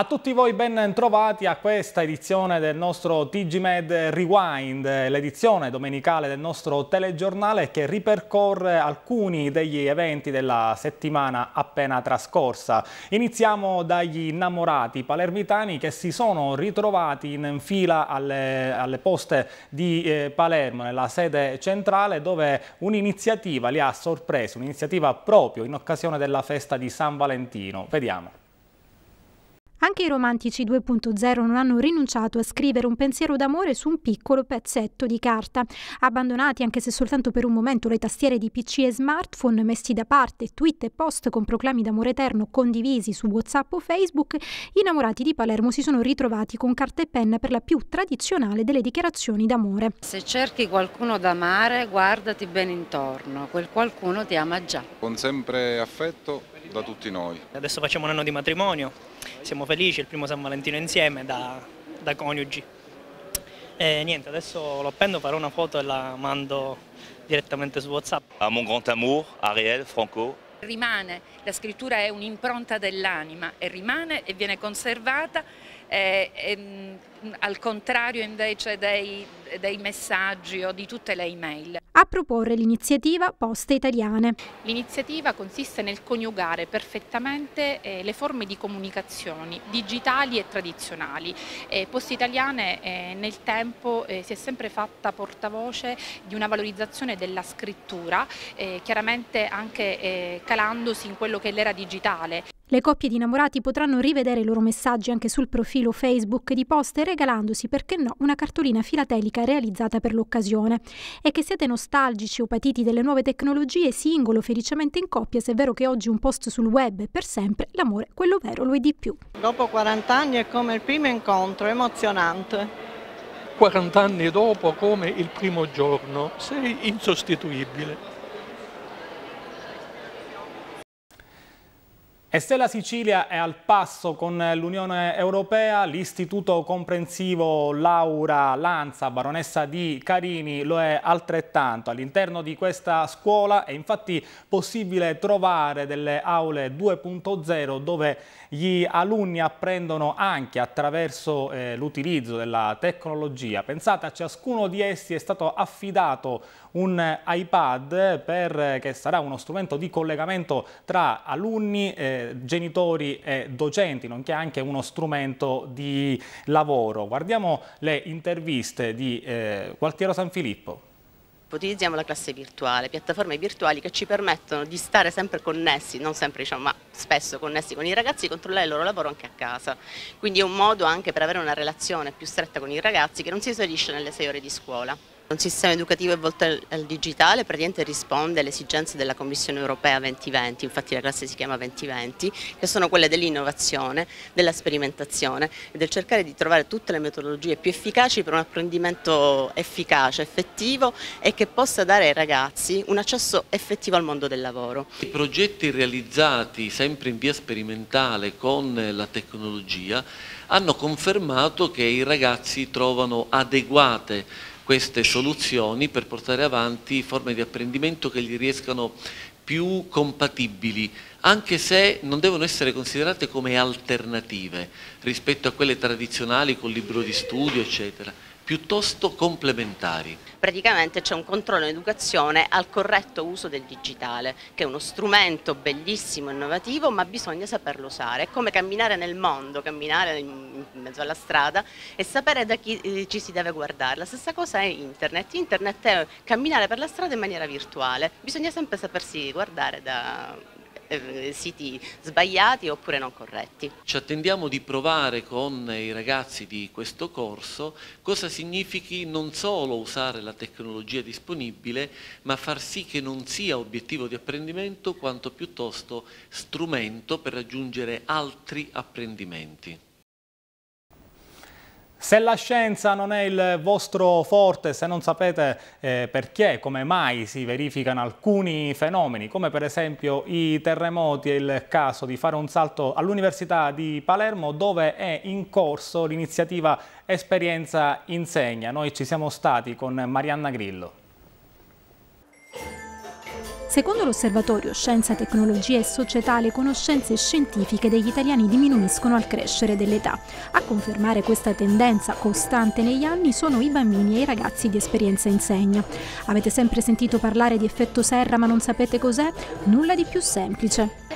A tutti voi ben trovati a questa edizione del nostro TG Med Rewind, l'edizione domenicale del nostro telegiornale che ripercorre alcuni degli eventi della settimana appena trascorsa. Iniziamo dagli innamorati palermitani che si sono ritrovati in fila alle, alle poste di eh, Palermo, nella sede centrale dove un'iniziativa li ha sorpresi, un'iniziativa proprio in occasione della festa di San Valentino. Vediamo. Anche i romantici 2.0 non hanno rinunciato a scrivere un pensiero d'amore su un piccolo pezzetto di carta. Abbandonati anche se soltanto per un momento le tastiere di PC e smartphone messi da parte, tweet e post con proclami d'amore eterno condivisi su WhatsApp o Facebook, i innamorati di Palermo si sono ritrovati con carta e penna per la più tradizionale delle dichiarazioni d'amore. Se cerchi qualcuno da amare, guardati ben intorno, quel qualcuno ti ama già. Con sempre affetto da tutti noi. Adesso facciamo un anno di matrimonio, siamo felici, il primo San Valentino insieme da, da coniugi. E niente, adesso lo appendo, farò una foto e la mando direttamente su Whatsapp. A mon grand amour, Ariel Franco. Rimane, la scrittura è un'impronta dell'anima e rimane e viene conservata eh, ehm, al contrario invece dei, dei messaggi o di tutte le email. A proporre l'iniziativa Poste Italiane. L'iniziativa consiste nel coniugare perfettamente eh, le forme di comunicazioni digitali e tradizionali. Eh, Poste Italiane eh, nel tempo eh, si è sempre fatta portavoce di una valorizzazione della scrittura, eh, chiaramente anche eh, calandosi in quello che è l'era digitale. Le coppie di innamorati potranno rivedere i loro messaggi anche sul profilo Facebook di Poste regalandosi, perché no, una cartolina filatelica realizzata per l'occasione. E che siete nostalgici o patiti delle nuove tecnologie, singolo, felicemente in coppia, se è vero che oggi un post sul web è per sempre, l'amore, quello vero, lo è di più. Dopo 40 anni è come il primo incontro, emozionante. 40 anni dopo come il primo giorno, sei insostituibile. E se la Sicilia è al passo con l'Unione Europea, l'istituto comprensivo Laura Lanza, baronessa di Carini, lo è altrettanto. All'interno di questa scuola è infatti possibile trovare delle aule 2.0 dove gli alunni apprendono anche attraverso eh, l'utilizzo della tecnologia. Pensate a ciascuno di essi è stato affidato un iPad per, che sarà uno strumento di collegamento tra alunni, eh, genitori e docenti, nonché anche uno strumento di lavoro. Guardiamo le interviste di eh, Gualtiero San Filippo. Utilizziamo la classe virtuale, piattaforme virtuali che ci permettono di stare sempre connessi, non sempre diciamo, ma spesso connessi con i ragazzi e controllare il loro lavoro anche a casa. Quindi è un modo anche per avere una relazione più stretta con i ragazzi che non si esaurisce nelle sei ore di scuola. Un sistema educativo volto al digitale praticamente risponde alle esigenze della Commissione europea 2020, infatti la classe si chiama 2020, che sono quelle dell'innovazione, della sperimentazione e del cercare di trovare tutte le metodologie più efficaci per un apprendimento efficace, effettivo e che possa dare ai ragazzi un accesso effettivo al mondo del lavoro. I progetti realizzati sempre in via sperimentale con la tecnologia hanno confermato che i ragazzi trovano adeguate queste soluzioni per portare avanti forme di apprendimento che gli riescano più compatibili, anche se non devono essere considerate come alternative rispetto a quelle tradizionali col libro di studio, eccetera piuttosto complementari. Praticamente c'è un controllo in educazione al corretto uso del digitale, che è uno strumento bellissimo, e innovativo, ma bisogna saperlo usare. È come camminare nel mondo, camminare in mezzo alla strada e sapere da chi eh, ci si deve guardare. La stessa cosa è internet. Internet è camminare per la strada in maniera virtuale. Bisogna sempre sapersi guardare da, eh, siti sbagliati oppure non corretti. Ci attendiamo di provare con i ragazzi di questo corso cosa significhi non solo usare la tecnologia disponibile, ma far sì che non sia obiettivo di apprendimento quanto piuttosto strumento per raggiungere altri apprendimenti. Se la scienza non è il vostro forte, se non sapete eh, perché, come mai si verificano alcuni fenomeni, come per esempio i terremoti, è il caso di fare un salto all'Università di Palermo dove è in corso l'iniziativa Esperienza Insegna. Noi ci siamo stati con Marianna Grillo. Secondo l'osservatorio Scienza, Tecnologia e Società, le conoscenze scientifiche degli italiani diminuiscono al crescere dell'età. A confermare questa tendenza costante negli anni sono i bambini e i ragazzi di esperienza in segno. Avete sempre sentito parlare di effetto serra ma non sapete cos'è? Nulla di più semplice.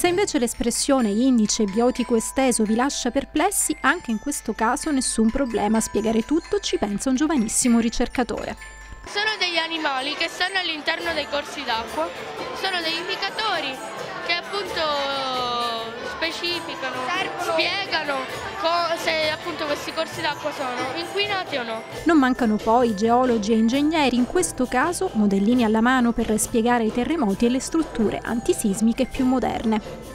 Se invece l'espressione indice biotico esteso vi lascia perplessi, anche in questo caso nessun problema a spiegare tutto ci pensa un giovanissimo ricercatore. Sono degli animali che stanno all'interno dei corsi d'acqua, sono degli indicatori che appunto specificano, Servono. spiegano se appunto questi corsi d'acqua sono inquinati o no. Non mancano poi geologi e ingegneri, in questo caso modellini alla mano per spiegare i terremoti e le strutture antisismiche più moderne.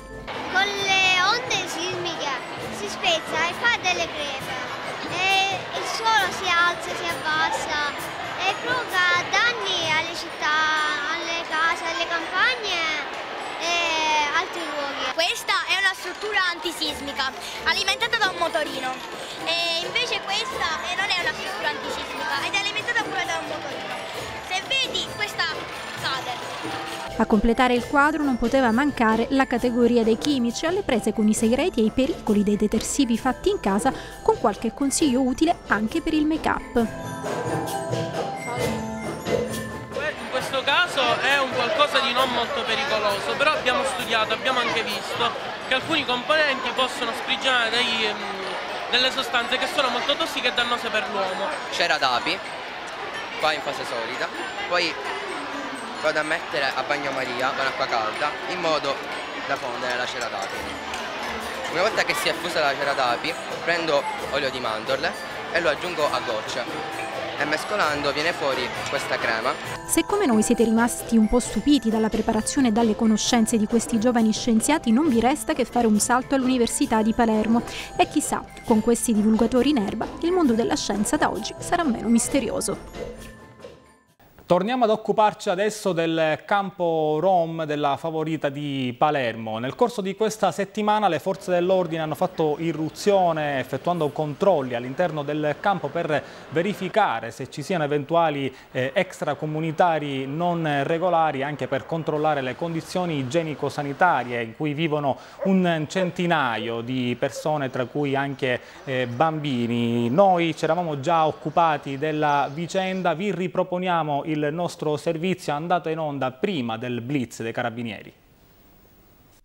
struttura antisismica alimentata da un motorino e invece questa eh, non è una struttura antisismica ed è alimentata pure da un motorino. Se vedi questa cade. A completare il quadro non poteva mancare la categoria dei chimici alle prese con i segreti e i pericoli dei detersivi fatti in casa con qualche consiglio utile anche per il make-up. Eh, in questo caso è un qualcosa di non molto pericoloso, però abbiamo studiato, abbiamo anche visto che alcuni componenti possono sprigionare dei, ehm, delle sostanze che sono molto tossiche e dannose per l'uomo. C'era d'api, qua in fase solida, poi vado a mettere a bagnomaria con acqua calda in modo da fondere la cera d'api. Una volta che si è fusa la cera d'api prendo olio di mandorle e lo aggiungo a gocce e mescolando viene fuori questa crema. Se come noi siete rimasti un po' stupiti dalla preparazione e dalle conoscenze di questi giovani scienziati, non vi resta che fare un salto all'Università di Palermo e chissà, con questi divulgatori in erba, il mondo della scienza da oggi sarà meno misterioso. Torniamo ad occuparci adesso del campo Rom della favorita di Palermo. Nel corso di questa settimana le forze dell'ordine hanno fatto irruzione effettuando controlli all'interno del campo per verificare se ci siano eventuali eh, extracomunitari non regolari anche per controllare le condizioni igienico-sanitarie in cui vivono un centinaio di persone tra cui anche eh, bambini. Noi ci eravamo già occupati della vicenda, vi riproponiamo il il nostro servizio è andato in onda prima del blitz dei carabinieri.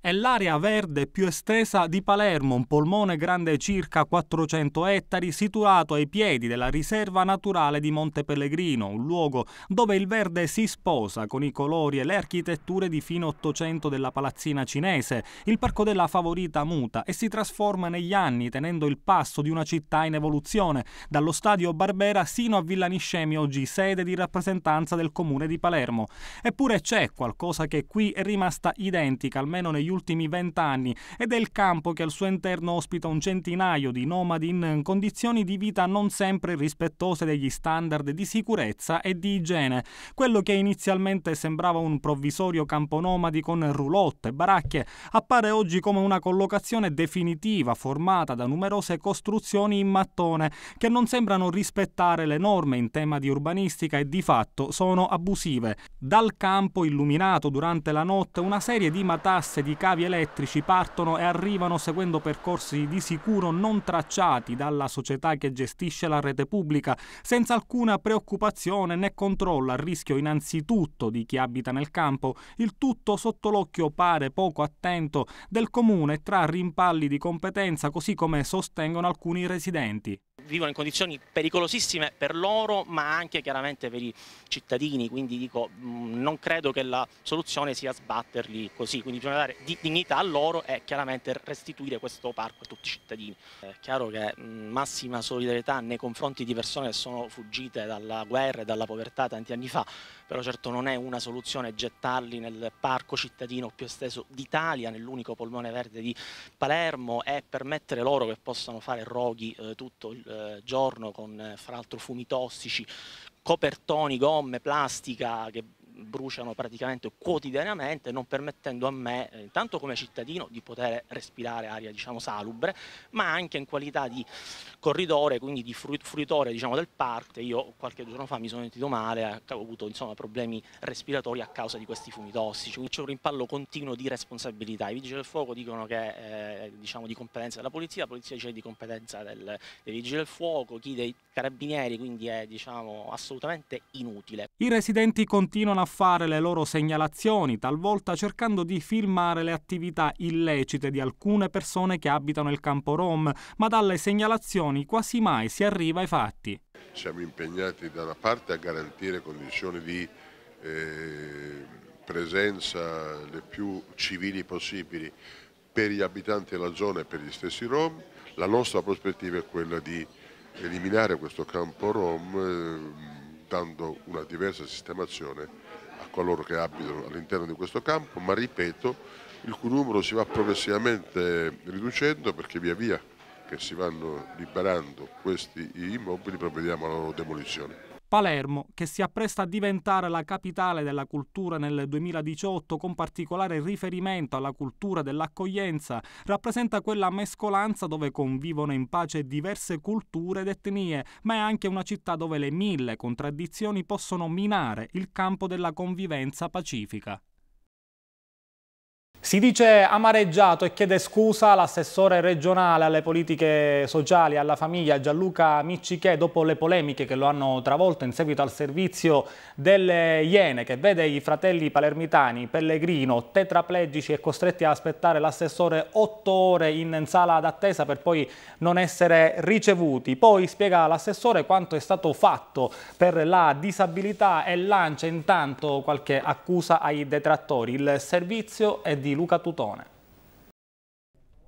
È l'area verde più estesa di Palermo, un polmone grande circa 400 ettari, situato ai piedi della riserva naturale di Monte Pellegrino, un luogo dove il verde si sposa con i colori e le architetture di fino 800 della palazzina cinese, il parco della favorita muta e si trasforma negli anni tenendo il passo di una città in evoluzione, dallo stadio Barbera sino a Villa Niscemi, oggi sede di rappresentanza del comune di Palermo. Eppure c'è qualcosa che qui è rimasta identica, almeno negli ultimi vent'anni ed è il campo che al suo interno ospita un centinaio di nomadi in condizioni di vita non sempre rispettose degli standard di sicurezza e di igiene. Quello che inizialmente sembrava un provvisorio campo nomadi con roulotte e baracche appare oggi come una collocazione definitiva formata da numerose costruzioni in mattone che non sembrano rispettare le norme in tema di urbanistica e di fatto sono abusive. Dal campo illuminato durante la notte una serie di matasse di cavi elettrici partono e arrivano seguendo percorsi di sicuro non tracciati dalla società che gestisce la rete pubblica, senza alcuna preoccupazione né controllo a rischio innanzitutto di chi abita nel campo, il tutto sotto l'occhio pare poco attento del comune tra rimpalli di competenza, così come sostengono alcuni residenti vivono in condizioni pericolosissime per loro ma anche chiaramente per i cittadini, quindi dico mm, non credo che la soluzione sia sbatterli così, quindi bisogna dare di dignità a loro e chiaramente restituire questo parco a tutti i cittadini. È chiaro che massima solidarietà nei confronti di persone che sono fuggite dalla guerra e dalla povertà tanti anni fa, però certo non è una soluzione gettarli nel parco cittadino più esteso d'Italia, nell'unico polmone verde di Palermo e permettere loro che possano fare roghi eh, tutto il eh, giorno con eh, fra l'altro fumi tossici, copertoni, gomme, plastica che bruciano praticamente quotidianamente, non permettendo a me, eh, intanto come cittadino, di poter respirare aria diciamo, salubre, ma anche in qualità di corridore, quindi di fruitore diciamo, del parco. Io qualche giorno fa mi sono sentito male, eh, ho avuto insomma, problemi respiratori a causa di questi fumi tossici, quindi c'è un rimpallo continuo di responsabilità. I vigili del fuoco dicono che eh, diciamo, di competenza della polizia, la polizia dice di competenza del, dei vigili del fuoco, chi dei carabinieri, quindi è diciamo, assolutamente inutile. I residenti continuano a fare le loro segnalazioni, talvolta cercando di filmare le attività illecite di alcune persone che abitano il campo Rom, ma dalle segnalazioni quasi mai si arriva ai fatti. Siamo impegnati da una parte a garantire condizioni di eh, presenza le più civili possibili per gli abitanti della zona e per gli stessi Rom. La nostra prospettiva è quella di eliminare questo campo Rom eh, dando una diversa sistemazione a coloro che abitano all'interno di questo campo, ma ripeto, il cui numero si va progressivamente riducendo perché via via che si vanno liberando questi immobili provvediamo alla loro demolizione. Palermo, che si appresta a diventare la capitale della cultura nel 2018 con particolare riferimento alla cultura dell'accoglienza, rappresenta quella mescolanza dove convivono in pace diverse culture ed etnie, ma è anche una città dove le mille contraddizioni possono minare il campo della convivenza pacifica. Si dice amareggiato e chiede scusa l'assessore regionale alle politiche sociali e alla famiglia Gianluca Miccichè dopo le polemiche che lo hanno travolto in seguito al servizio delle Iene che vede i fratelli palermitani Pellegrino tetraplegici e costretti a aspettare l'assessore otto ore in sala d'attesa per poi non essere ricevuti. Poi spiega l'assessore quanto è stato fatto per la disabilità e lancia intanto qualche accusa ai detrattori. Il servizio è di di Luca Tutone.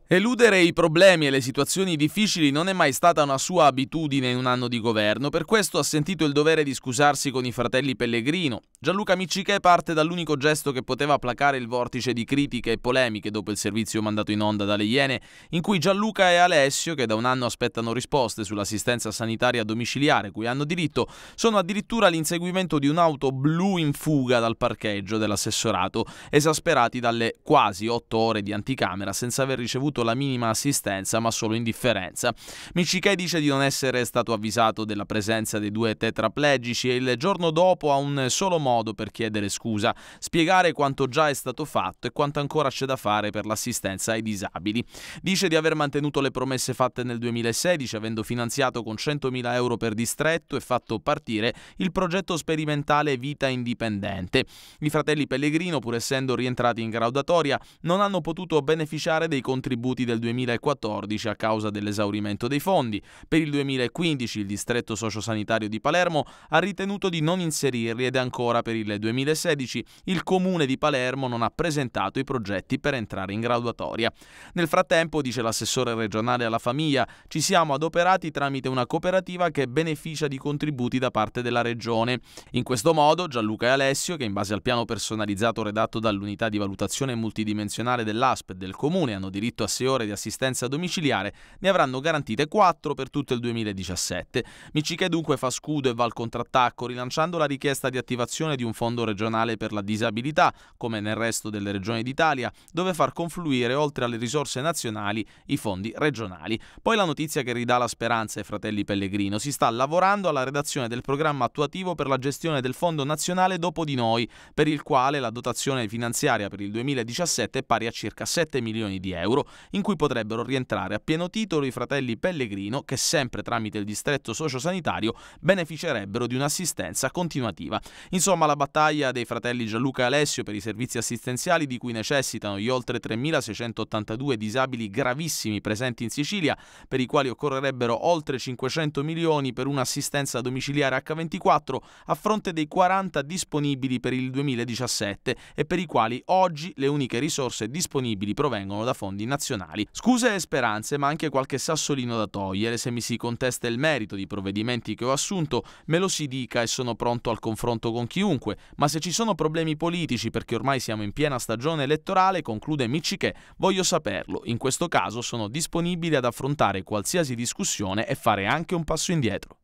Eludere i problemi e le situazioni difficili non è mai stata una sua abitudine in un anno di governo, per questo ha sentito il dovere di scusarsi con i fratelli Pellegrino. Gianluca Miccichè parte dall'unico gesto che poteva placare il vortice di critiche e polemiche dopo il servizio mandato in onda dalle Iene, in cui Gianluca e Alessio, che da un anno aspettano risposte sull'assistenza sanitaria domiciliare cui hanno diritto, sono addirittura all'inseguimento di un'auto blu in fuga dal parcheggio dell'assessorato, esasperati dalle quasi otto ore di anticamera senza aver ricevuto ricevuto la minima assistenza ma solo indifferenza. Michikai dice di non essere stato avvisato della presenza dei due tetraplegici e il giorno dopo ha un solo modo per chiedere scusa, spiegare quanto già è stato fatto e quanto ancora c'è da fare per l'assistenza ai disabili. Dice di aver mantenuto le promesse fatte nel 2016 avendo finanziato con 100.000 euro per distretto e fatto partire il progetto sperimentale Vita Indipendente. I fratelli Pellegrino, pur essendo rientrati in graudatoria, non hanno potuto beneficiare dei contributi contributi del 2014 a causa dell'esaurimento dei fondi. Per il 2015 il distretto sociosanitario di Palermo ha ritenuto di non inserirli ed ancora per il 2016 il comune di Palermo non ha presentato i progetti per entrare in graduatoria. Nel frattempo, dice l'assessore regionale alla famiglia, ci siamo adoperati tramite una cooperativa che beneficia di contributi da parte della regione. In questo modo Gianluca e Alessio, che in base al piano personalizzato redatto dall'unità di valutazione multidimensionale dell'ASP del comune hanno diritto a classe ore di assistenza domiciliare ne avranno garantite 4 per tutto il 2017. Miciche dunque fa scudo e va al contrattacco rilanciando la richiesta di attivazione di un fondo regionale per la disabilità, come nel resto delle regioni d'Italia, dove far confluire oltre alle risorse nazionali i fondi regionali. Poi la notizia che ridà la speranza ai fratelli Pellegrino, si sta lavorando alla redazione del programma attuativo per la gestione del Fondo Nazionale Dopo di Noi, per il quale la dotazione finanziaria per il 2017 è pari a circa 7 milioni di euro in cui potrebbero rientrare a pieno titolo i fratelli Pellegrino che sempre tramite il distretto sociosanitario beneficerebbero di un'assistenza continuativa. Insomma, la battaglia dei fratelli Gianluca e Alessio per i servizi assistenziali di cui necessitano gli oltre 3.682 disabili gravissimi presenti in Sicilia, per i quali occorrerebbero oltre 500 milioni per un'assistenza domiciliare H24 a fronte dei 40 disponibili per il 2017 e per i quali oggi le uniche risorse disponibili provengono da fondi nazionali istituzionali. Scuse e speranze, ma anche qualche sassolino da togliere se mi si contesta il merito di provvedimenti che ho assunto, me lo si dica e sono pronto al confronto con chiunque, ma se ci sono problemi politici perché ormai siamo in piena stagione elettorale, conclude Micciche, voglio saperlo. In questo caso sono disponibile ad affrontare qualsiasi discussione e fare anche un passo indietro.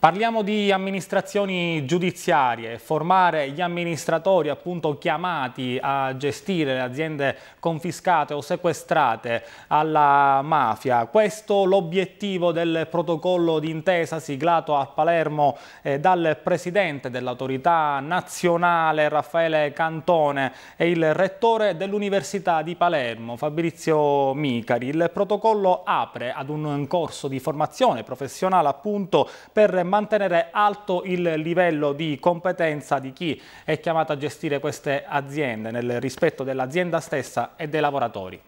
Parliamo di amministrazioni giudiziarie, formare gli amministratori appunto chiamati a gestire le aziende confiscate o sequestrate alla mafia. Questo l'obiettivo del protocollo d'intesa siglato a Palermo eh, dal presidente dell'autorità nazionale Raffaele Cantone e il rettore dell'Università di Palermo Fabrizio Micari. Il protocollo apre ad un corso di formazione professionale appunto per mantenere alto il livello di competenza di chi è chiamato a gestire queste aziende nel rispetto dell'azienda stessa e dei lavoratori.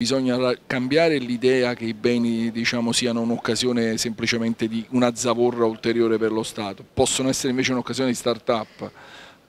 Bisogna cambiare l'idea che i beni diciamo, siano un'occasione semplicemente di una zavorra ulteriore per lo Stato, possono essere invece un'occasione di start-up,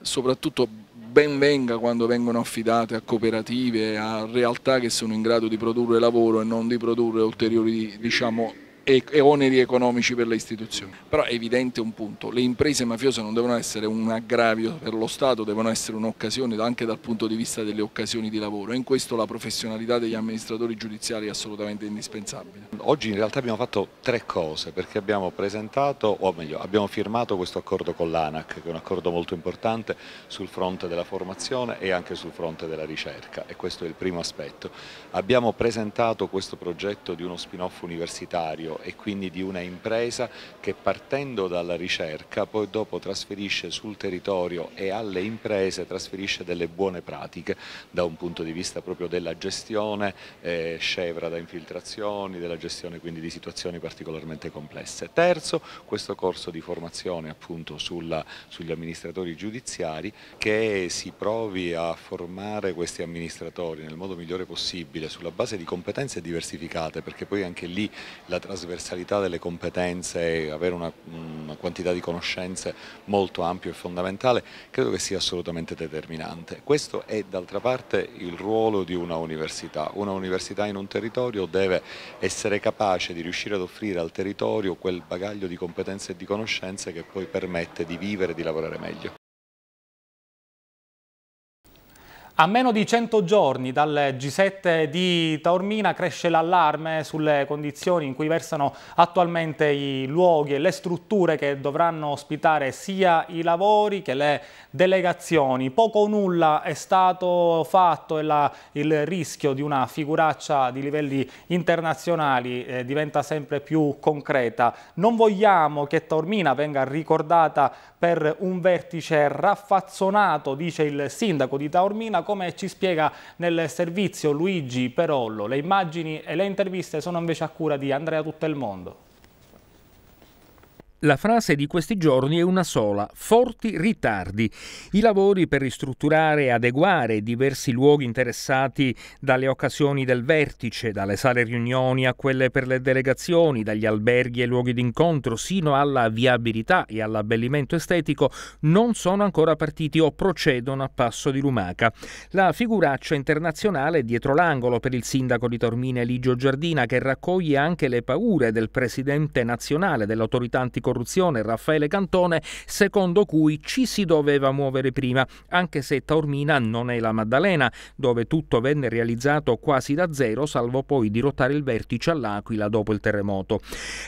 soprattutto ben venga quando vengono affidate a cooperative, a realtà che sono in grado di produrre lavoro e non di produrre ulteriori diciamo, e, e oneri economici per le istituzioni. Però è evidente un punto, le imprese mafiose non devono essere un aggravio per lo Stato, devono essere un'occasione anche dal punto di vista delle occasioni di lavoro e in questo la professionalità degli amministratori giudiziari è assolutamente indispensabile. Oggi in realtà abbiamo fatto tre cose perché abbiamo presentato, o meglio abbiamo firmato questo accordo con l'ANAC che è un accordo molto importante sul fronte della formazione e anche sul fronte della ricerca e questo è il primo aspetto. Abbiamo presentato questo progetto di uno spin-off universitario territorio e quindi di una impresa che partendo dalla ricerca poi dopo trasferisce sul territorio e alle imprese trasferisce delle buone pratiche da un punto di vista proprio della gestione eh, scevra da infiltrazioni, della gestione quindi di situazioni particolarmente complesse. Terzo, questo corso di formazione appunto sulla, sugli amministratori giudiziari che si provi a formare questi amministratori nel modo migliore possibile sulla base di competenze diversificate perché poi anche lì la trasmissione trasversalità delle competenze e avere una, una quantità di conoscenze molto ampio e fondamentale credo che sia assolutamente determinante. Questo è d'altra parte il ruolo di una università. Una università in un territorio deve essere capace di riuscire ad offrire al territorio quel bagaglio di competenze e di conoscenze che poi permette di vivere e di lavorare meglio. A meno di 100 giorni dal G7 di Taormina cresce l'allarme sulle condizioni in cui versano attualmente i luoghi e le strutture che dovranno ospitare sia i lavori che le delegazioni. Poco o nulla è stato fatto e la, il rischio di una figuraccia di livelli internazionali eh, diventa sempre più concreta. Non vogliamo che Taormina venga ricordata per un vertice raffazzonato, dice il sindaco di Taormina, come ci spiega nel servizio Luigi Perollo, le immagini e le interviste sono invece a cura di Andrea Tutto il Mondo. La frase di questi giorni è una sola, forti ritardi. I lavori per ristrutturare e adeguare diversi luoghi interessati dalle occasioni del vertice, dalle sale riunioni a quelle per le delegazioni, dagli alberghi e luoghi d'incontro, sino alla viabilità e all'abbellimento estetico, non sono ancora partiti o procedono a passo di lumaca. La figuraccia internazionale dietro l'angolo per il sindaco di Tormina Eligio Giardina, che raccoglie anche le paure del presidente nazionale dell'autorità anticorruzione anticorruzione Raffaele Cantone, secondo cui ci si doveva muovere prima, anche se Taormina non è la Maddalena, dove tutto venne realizzato quasi da zero, salvo poi dirottare il vertice all'Aquila dopo il terremoto.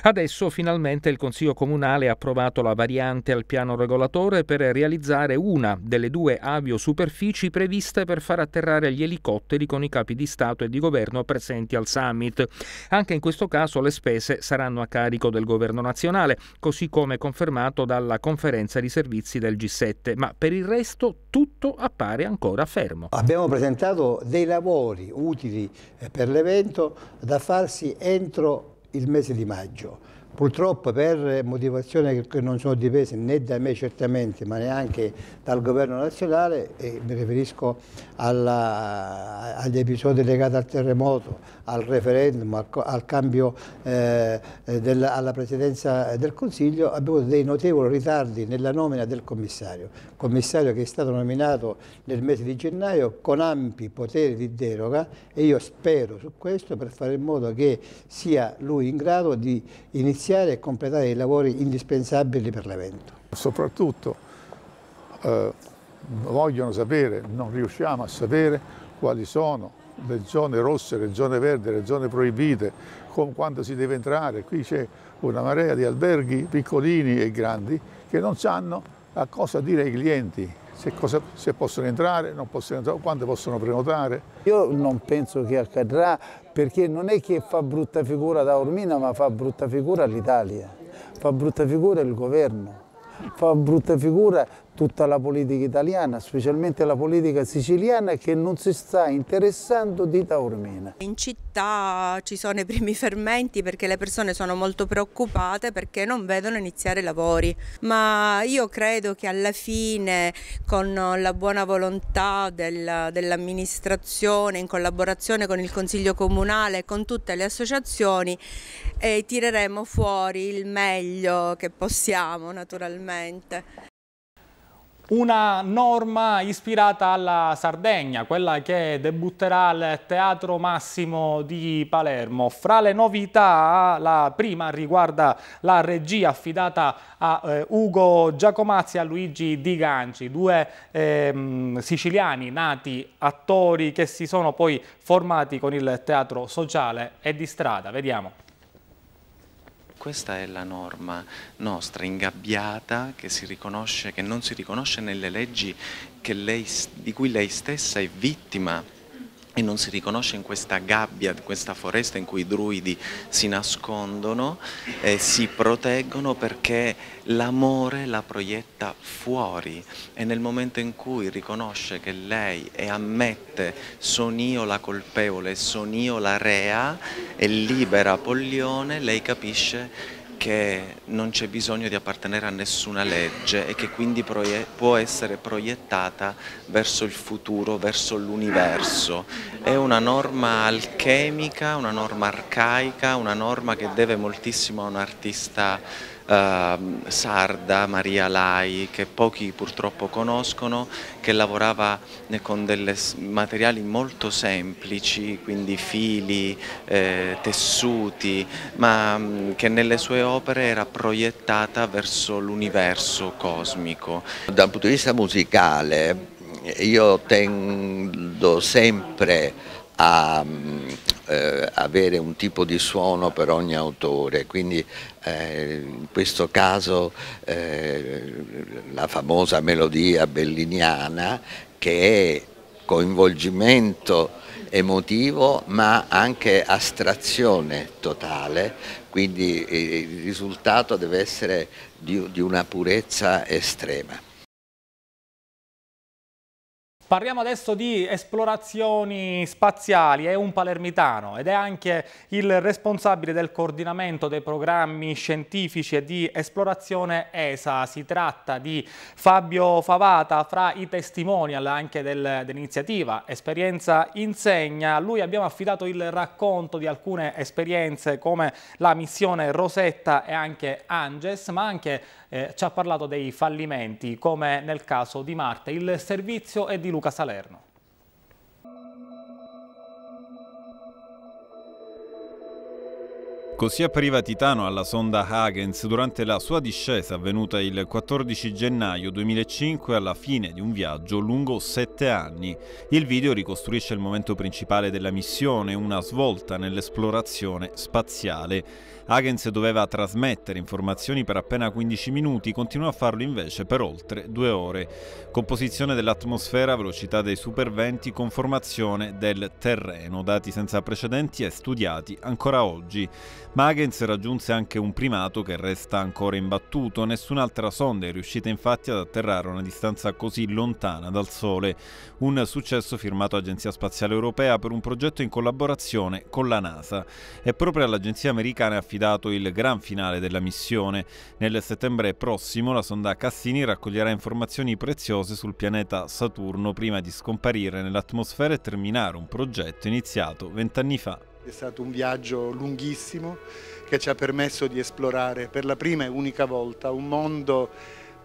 Adesso finalmente il Consiglio Comunale ha approvato la variante al piano regolatore per realizzare una delle due aviosuperfici previste per far atterrare gli elicotteri con i capi di Stato e di Governo presenti al summit. Anche in questo caso le spese saranno a carico del Governo nazionale, così così come confermato dalla conferenza di servizi del G7, ma per il resto tutto appare ancora fermo. Abbiamo presentato dei lavori utili eh, per l'evento da farsi entro il mese di maggio. Purtroppo per motivazioni che non sono dipese né da me certamente, ma neanche dal governo nazionale, e mi riferisco alla, agli episodi legati al terremoto, al referendum, al, al cambio eh, della, alla presidenza del Consiglio, abbiamo dei notevoli ritardi nella nomina del commissario. Commissario che è stato nominato nel mese di gennaio con ampi poteri di deroga e io spero su questo per fare in modo che sia lui in grado di iniziare iniziare e completare i lavori indispensabili per l'evento. Soprattutto eh, vogliono sapere, non riusciamo a sapere quali sono le zone rosse, le zone verdi, le zone proibite, con, quando si deve entrare. Qui c'è una marea di alberghi piccolini e grandi che non sanno a cosa dire ai clienti se, cosa, se, possono entrare, non possono entrare, quando possono prenotare. Io non penso che accadrà perché non è che fa brutta figura da Ormina ma fa brutta figura l'Italia, fa brutta figura il governo, fa brutta figura tutta la politica italiana, specialmente la politica siciliana, che non si sta interessando di Taormina. In città ci sono i primi fermenti perché le persone sono molto preoccupate perché non vedono iniziare i lavori, ma io credo che alla fine con la buona volontà dell'amministrazione, in collaborazione con il Consiglio Comunale e con tutte le associazioni, eh, tireremo fuori il meglio che possiamo naturalmente. Una norma ispirata alla Sardegna, quella che debutterà al Teatro Massimo di Palermo. Fra le novità, la prima riguarda la regia affidata a eh, Ugo Giacomazzi e a Luigi Di Ganci, due eh, siciliani nati attori che si sono poi formati con il teatro sociale e di strada. Vediamo questa è la norma nostra, ingabbiata, che, che non si riconosce nelle leggi lei, di cui lei stessa è vittima e non si riconosce in questa gabbia, in questa foresta in cui i druidi si nascondono e si proteggono perché l'amore la proietta fuori e nel momento in cui riconosce che lei e ammette sono io la colpevole, sono io la rea e libera Pollione, lei capisce che non c'è bisogno di appartenere a nessuna legge e che quindi può essere proiettata verso il futuro, verso l'universo. È una norma alchemica, una norma arcaica, una norma che deve moltissimo a un artista eh, sarda, Maria Lai, che pochi purtroppo conoscono, che lavorava eh, con dei materiali molto semplici, quindi fili, eh, tessuti, ma mm, che nelle sue opere era proiettata verso l'universo cosmico. Dal punto di vista musicale io tendo sempre a mm, eh, avere un tipo di suono per ogni autore, quindi eh, in questo caso eh, la famosa melodia belliniana che è coinvolgimento emotivo ma anche astrazione totale, quindi il risultato deve essere di, di una purezza estrema. Parliamo adesso di esplorazioni spaziali, è un palermitano ed è anche il responsabile del coordinamento dei programmi scientifici e di esplorazione ESA. Si tratta di Fabio Favata, fra i testimonial anche del, dell'iniziativa Esperienza Insegna. A lui abbiamo affidato il racconto di alcune esperienze come la missione Rosetta e anche Anges, ma anche eh, ci ha parlato dei fallimenti, come nel caso di Marte, il servizio e di Luca Salerno. Così appariva Titano alla sonda Hagens durante la sua discesa avvenuta il 14 gennaio 2005 alla fine di un viaggio lungo sette anni. Il video ricostruisce il momento principale della missione, una svolta nell'esplorazione spaziale. Hagens doveva trasmettere informazioni per appena 15 minuti, continuò a farlo invece per oltre due ore. Composizione dell'atmosfera, velocità dei superventi, conformazione del terreno, dati senza precedenti e studiati ancora oggi. Magens raggiunse anche un primato che resta ancora imbattuto, nessun'altra sonda è riuscita infatti ad atterrare a una distanza così lontana dal Sole, un successo firmato Agenzia Spaziale Europea per un progetto in collaborazione con la NASA. E proprio all'agenzia americana è affidato il gran finale della missione. Nel settembre prossimo la sonda Cassini raccoglierà informazioni preziose sul pianeta Saturno prima di scomparire nell'atmosfera e terminare un progetto iniziato vent'anni fa. È stato un viaggio lunghissimo che ci ha permesso di esplorare per la prima e unica volta un mondo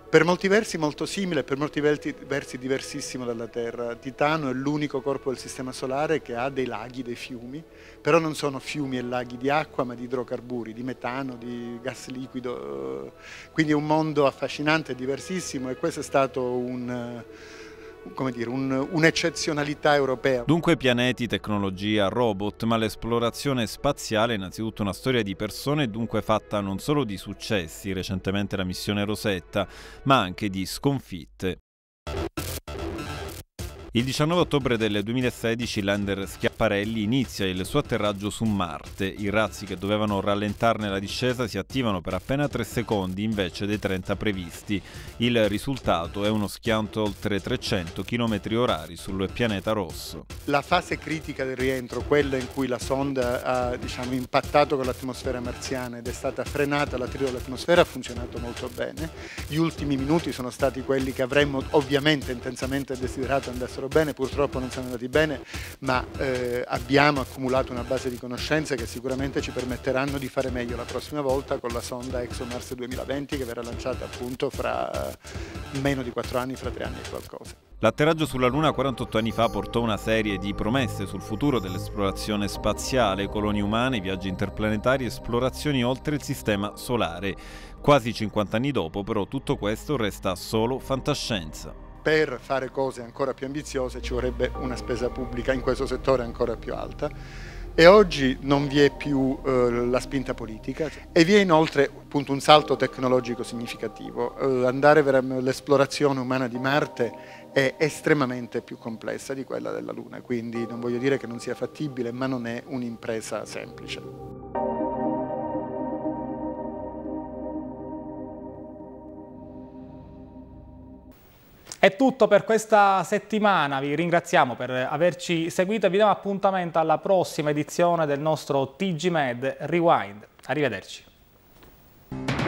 per molti versi molto simile, per molti versi diversissimo dalla Terra. Titano è l'unico corpo del Sistema Solare che ha dei laghi, dei fiumi, però non sono fiumi e laghi di acqua, ma di idrocarburi, di metano, di gas liquido. Quindi è un mondo affascinante, diversissimo e questo è stato un come dire, un, un'eccezionalità europea. Dunque pianeti, tecnologia, robot, ma l'esplorazione spaziale è innanzitutto una storia di persone dunque fatta non solo di successi, recentemente la missione Rosetta, ma anche di sconfitte. Il 19 ottobre del 2016 Lander Schiaparelli inizia il suo atterraggio su Marte. I razzi che dovevano rallentarne la discesa si attivano per appena 3 secondi invece dei 30 previsti. Il risultato è uno schianto oltre 300 km orari sul pianeta rosso. La fase critica del rientro, quella in cui la sonda ha diciamo, impattato con l'atmosfera marziana ed è stata frenata la trio dell'atmosfera, ha funzionato molto bene. Gli ultimi minuti sono stati quelli che avremmo ovviamente intensamente desiderato andassero andassero bene, purtroppo non sono andati bene, ma eh, abbiamo accumulato una base di conoscenze che sicuramente ci permetteranno di fare meglio la prossima volta con la sonda ExoMars 2020 che verrà lanciata appunto fra meno di 4 anni, fra 3 anni e qualcosa. L'atterraggio sulla Luna 48 anni fa portò una serie di promesse sul futuro dell'esplorazione spaziale, colonie umane, viaggi interplanetari, esplorazioni oltre il sistema solare. Quasi 50 anni dopo però tutto questo resta solo fantascienza per fare cose ancora più ambiziose ci vorrebbe una spesa pubblica in questo settore ancora più alta e oggi non vi è più eh, la spinta politica e vi è inoltre appunto, un salto tecnologico significativo. Eh, andare verso l'esplorazione umana di Marte è estremamente più complessa di quella della Luna, quindi non voglio dire che non sia fattibile, ma non è un'impresa semplice. È tutto per questa settimana, vi ringraziamo per averci seguito e vi diamo appuntamento alla prossima edizione del nostro TG Med Rewind. Arrivederci.